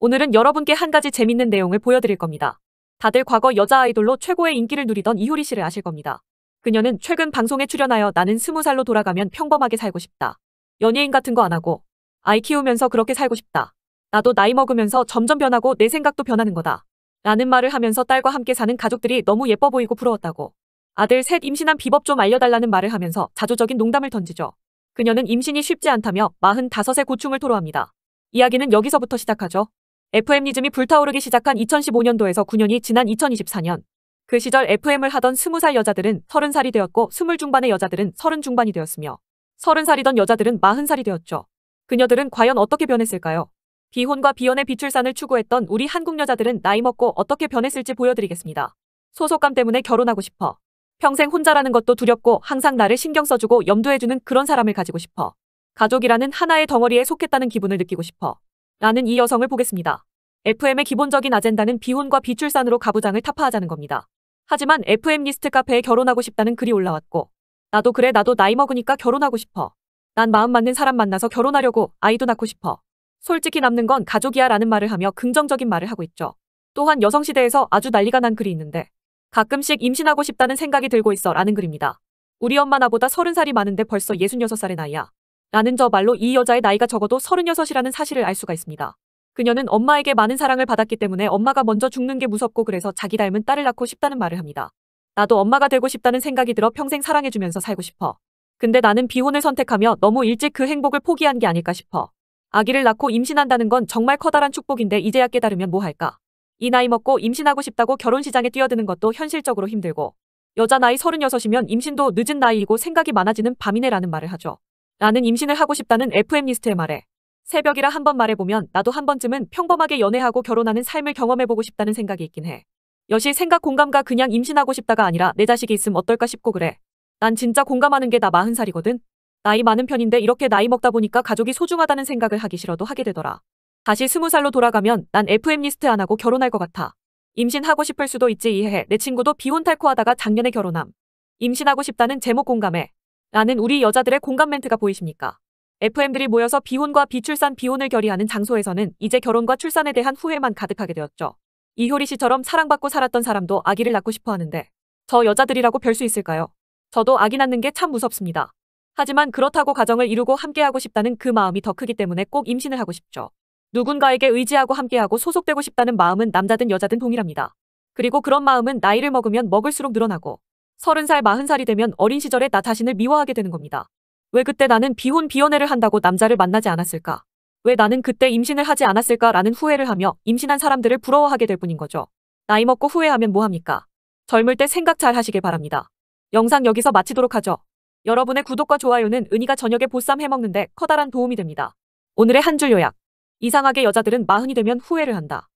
오늘은 여러분께 한 가지 재밌는 내용을 보여드릴 겁니다. 다들 과거 여자 아이돌로 최고의 인기를 누리던 이효리 씨를 아실 겁니다. 그녀는 최근 방송에 출연하여 나는 스무 살로 돌아가면 평범하게 살고 싶다. 연예인 같은 거 안 하고 아이 키우면서 그렇게 살고 싶다. 나도 나이 먹으면서 점점 변하고 내 생각도 변하는 거다. 라는 말을 하면서 딸과 함께 사는 가족들이 너무 예뻐 보이고 부러웠다고. 아들 셋 임신한 비법 좀 알려달라는 말을 하면서 자조적인 농담을 던지죠. 그녀는 임신이 쉽지 않다며 45세 고충을 토로합니다. 이야기는 여기서부터 시작하죠. FM니즘이 불타오르기 시작한 2015년도에서 9년이 지난 2024년. 그 시절 FM을 하던 20살 여자들은 30살이 되었고 20 중반의 여자들은 30 중반이 되었으며 30살이던 여자들은 40살이 되었죠. 그녀들은 과연 어떻게 변했을까요? 비혼과 비연의 비출산을 추구했던 우리 한국 여자들은 나이 먹고 어떻게 변했을지 보여드리겠습니다. 소속감 때문에 결혼하고 싶어. 평생 혼자라는 것도 두렵고 항상 나를 신경 써주고 염두해주는 그런 사람을 가지고 싶어. 가족이라는 하나의 덩어리에 속했다는 기분을 느끼고 싶어. 라는 이 여성을 보겠습니다. FM의 기본적인 아젠다는 비혼과 비출산으로 가부장을 타파하자는 겁니다. 하지만 FM 리스트 카페에 결혼하고 싶다는 글이 올라왔고 나도 그래 나도 나이 먹으니까 결혼하고 싶어. 난 마음 맞는 사람 만나서 결혼하려고 아이도 낳고 싶어. 솔직히 남는 건 가족이야 라는 말을 하며 긍정적인 말을 하고 있죠. 또한 여성시대에서 아주 난리가 난 글이 있는데 가끔씩 임신하고 싶다는 생각이 들고 있어 라는 글입니다. 우리 엄마 나보다 30살이 많은데 벌써 66살의 나이야. 라는 저 말로 이 여자의 나이가 적어도 36이라는 사실을 알 수가 있습니다. 그녀는 엄마에게 많은 사랑을 받았기 때문에 엄마가 먼저 죽는 게 무섭고 그래서 자기 닮은 딸을 낳고 싶다는 말을 합니다. 나도 엄마가 되고 싶다는 생각이 들어 평생 사랑해주면서 살고 싶어. 근데 나는 비혼을 선택하며 너무 일찍 그 행복을 포기한 게 아닐까 싶어. 아기를 낳고 임신한다는 건 정말 커다란 축복인데 이제야 깨달으면 뭐 할까. 이 나이 먹고 임신하고 싶다고 결혼 시장에 뛰어드는 것도 현실적으로 힘들고 여자 나이 36이면 임신도 늦은 나이이고 생각이 많아지는 밤이네라는 말을 하죠. 나는 임신을 하고 싶다는 FM리스트의 말에 새벽이라 한 번 말해보면 나도 한 번쯤은 평범하게 연애하고 결혼하는 삶을 경험해보고 싶다는 생각이 있긴 해. 여시 생각 공감과 그냥 임신하고 싶다가 아니라 내 자식이 있음 어떨까 싶고 그래. 난 진짜 공감하는 게 나 40살이거든. 나이 많은 편인데 이렇게 나이 먹다 보니까 가족이 소중하다는 생각을 하기 싫어도 하게 되더라. 다시 20살로 돌아가면 난 FM리스트 안 하고 결혼할 것 같아. 임신하고 싶을 수도 있지 이해해. 내 친구도 비혼탈코하다가 작년에 결혼함. 임신하고 싶다는 제목 공감해. 라는 우리 여자들의 공감 멘트가 보이십니까? FM들이 모여서 비혼과 비출산 비혼을 결의하는 장소에서는 이제 결혼과 출산에 대한 후회만 가득하게 되었죠. 이효리 씨처럼 사랑받고 살았던 사람도 아기를 낳고 싶어 하는데 저 여자들이라고 별 수 있을까요? 저도 아기 낳는 게 참 무섭습니다. 하지만 그렇다고 가정을 이루고 함께하고 싶다는 그 마음이 더 크기 때문에 꼭 임신을 하고 싶죠. 누군가에게 의지하고 함께하고 소속되고 싶다는 마음은 남자든 여자든 동일합니다. 그리고 그런 마음은 나이를 먹으면 먹을수록 늘어나고 서른 살 마흔 살이 되면 어린 시절에나 자신을 미워하게 되는 겁니다. 왜 그때 나는 비혼 비혼애를 한다고 남자를 만나지 않았을까? 왜 나는 그때 임신을 하지 않았을까라는 후회를 하며 임신한 사람들을 부러워하게 될 뿐인 거죠. 나이 먹고 후회하면 뭐합니까? 젊을 때 생각 잘 하시길 바랍니다. 영상 여기서 마치도록 하죠. 여러분의 구독과 좋아요는 은희가 저녁에 보쌈 해먹는데 커다란 도움이 됩니다. 오늘의 한 줄 요약. 이상하게 여자들은 마흔이 되면 후회를 한다.